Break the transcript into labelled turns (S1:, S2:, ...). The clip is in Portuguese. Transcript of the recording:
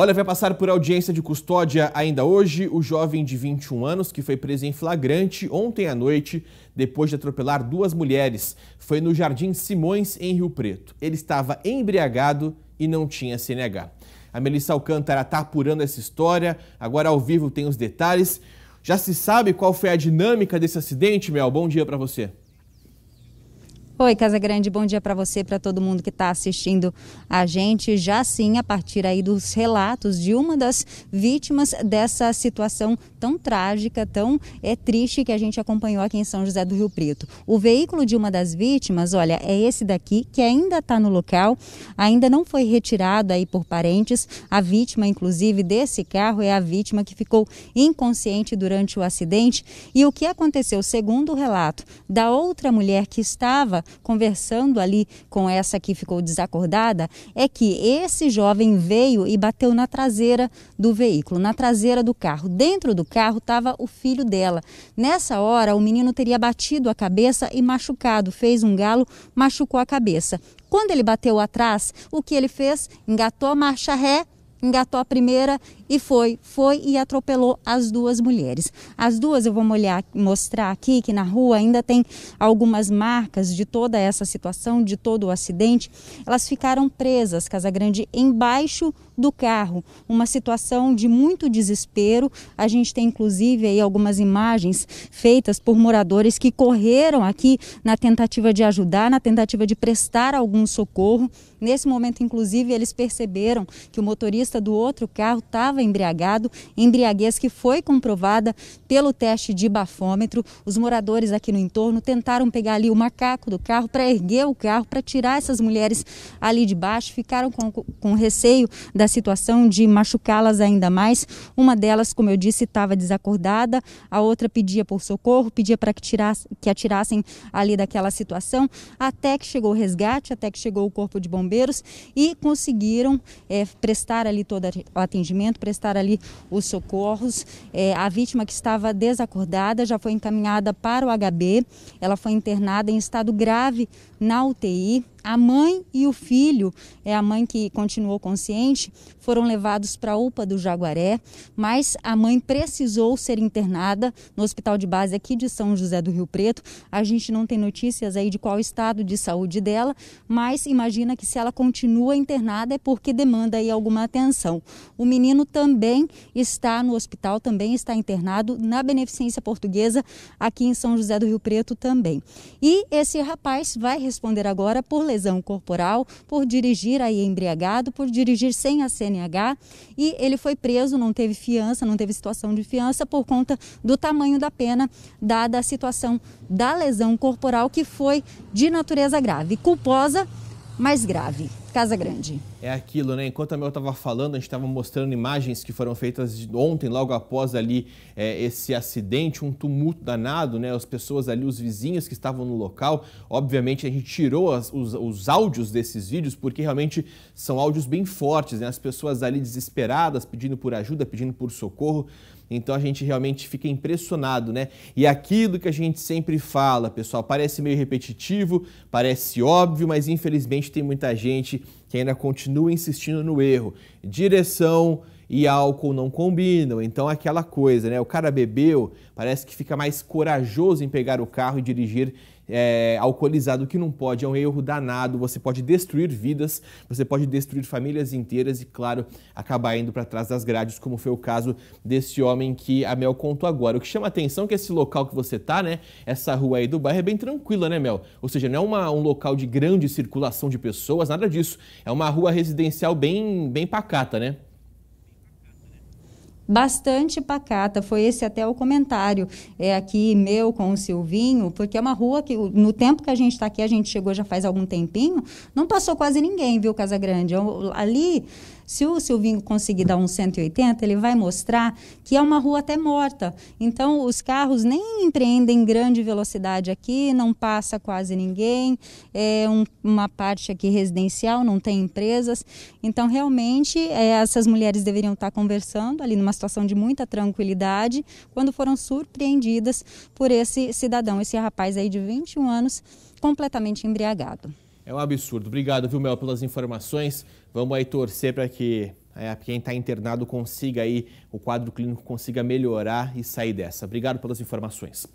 S1: Olha, vai passar por audiência de custódia ainda hoje o jovem de 21 anos que foi preso em flagrante ontem à noite depois de atropelar duas mulheres. Foi no Jardim Simões, em Rio Preto. Ele estava embriagado e não tinha CNH. A Melissa Alcântara está apurando essa história, agora ao vivo tem os detalhes. Já se sabe qual foi a dinâmica desse acidente, Mel? Bom dia para você.
S2: Oi, Casa Grande, bom dia para você, para todo mundo que está assistindo a gente. Já sim, a partir aí dos relatos de uma das vítimas dessa situação tão trágica, tão é triste que a gente acompanhou aqui em São José do Rio Preto. O veículo de uma das vítimas, olha, é esse daqui que ainda está no local, ainda não foi retirado aí por parentes. A vítima, inclusive, desse carro é a vítima que ficou inconsciente durante o acidente. E o que aconteceu, segundo o relato da outra mulher que estava conversando ali com essa que ficou desacordada é que esse jovem veio e bateu na traseira do veículo, na traseira do carro. Dentro do carro estava o filho dela. Nessa hora, o menino teria batido a cabeça e machucado, fez um galo, machucou a cabeça. Quando ele bateu atrás, o que ele fez? Engatou a marcha ré, engatou a primeira e foi, foi e atropelou as duas mulheres. As duas eu vou molhar, mostrar aqui que na rua ainda tem algumas marcas de toda essa situação, de todo o acidente. Elas ficaram presas, casa grande embaixo do carro. Uma situação de muito desespero. A gente tem inclusive aí algumas imagens feitas por moradores que correram aqui na tentativa de ajudar, na tentativa de prestar algum socorro. Nesse momento, inclusive, eles perceberam que o motorista do outro carro estava estava embriagado, embriaguez que foi comprovada pelo teste de bafômetro. Os moradores aqui no entorno tentaram pegar ali o macaco do carro para erguer o carro, para tirar essas mulheres ali de baixo, ficaram com, com receio da situação de machucá-las ainda mais. Uma delas, como eu disse, estava desacordada, a outra pedia por socorro, pedia para que, tirasse, que atirassem ali daquela situação, até que chegou o resgate, até que chegou o corpo de bombeiros e conseguiram é, prestar ali todo o atendimento, prestar ali os socorros. É, a vítima que estava desacordada já foi encaminhada para o HB. Ela foi internada em estado grave na UTI. A mãe e o filho, é a mãe que continuou consciente, foram levados para a UPA do Jaguaré, mas a mãe precisou ser internada no hospital de base aqui de São José do Rio Preto. A gente não tem notícias aí de qual estado de saúde dela, mas imagina que se ela continua internada é porque demanda aí alguma atenção. O menino também está no hospital, também está internado na Beneficência Portuguesa aqui em São José do Rio Preto também. E esse rapaz vai responder agora por lesão lesão corporal, por dirigir aí embriagado, por dirigir sem a CNH e ele foi preso, não teve fiança, não teve situação de fiança por conta do tamanho da pena, dada a situação da lesão corporal que foi de natureza grave, culposa, mas grave. Casa Grande.
S1: É aquilo, né? Enquanto a Mel estava falando, a gente estava mostrando imagens que foram feitas ontem, logo após ali é, esse acidente, um tumulto danado, né? As pessoas ali, os vizinhos que estavam no local. Obviamente, a gente tirou as, os, os áudios desses vídeos, porque realmente são áudios bem fortes, né? As pessoas ali desesperadas, pedindo por ajuda, pedindo por socorro. Então a gente realmente fica impressionado, né? E aquilo que a gente sempre fala, pessoal, parece meio repetitivo, parece óbvio, mas infelizmente tem muita gente que ainda continua insistindo no erro. Direção, e álcool não combinam. Então, aquela coisa, né? O cara bebeu, parece que fica mais corajoso em pegar o carro e dirigir é, alcoolizado, que não pode, é um erro danado. Você pode destruir vidas, você pode destruir famílias inteiras e, claro, acabar indo para trás das grades, como foi o caso desse homem que a Mel contou agora. O que chama atenção é que esse local que você tá, né? Essa rua aí do bairro é bem tranquila, né, Mel? Ou seja, não é uma, um local de grande circulação de pessoas, nada disso. É uma rua residencial bem, bem pacata, né?
S2: bastante pacata. Foi esse até o comentário é, aqui meu com o Silvinho, porque é uma rua que, no tempo que a gente está aqui, a gente chegou já faz algum tempinho, não passou quase ninguém, viu, Casa Grande? Ali se o Silvinho conseguir dar um 180, ele vai mostrar que é uma rua até morta. Então, os carros nem empreendem grande velocidade aqui, não passa quase ninguém. É um, uma parte aqui residencial, não tem empresas. Então, realmente, é, essas mulheres deveriam estar conversando ali numa situação de muita tranquilidade quando foram surpreendidas por esse cidadão, esse rapaz aí de 21 anos, completamente embriagado
S1: é um absurdo. Obrigado, viu, Mel, pelas informações. Vamos aí torcer para que é, quem está internado consiga aí, o quadro clínico consiga melhorar e sair dessa. Obrigado pelas informações.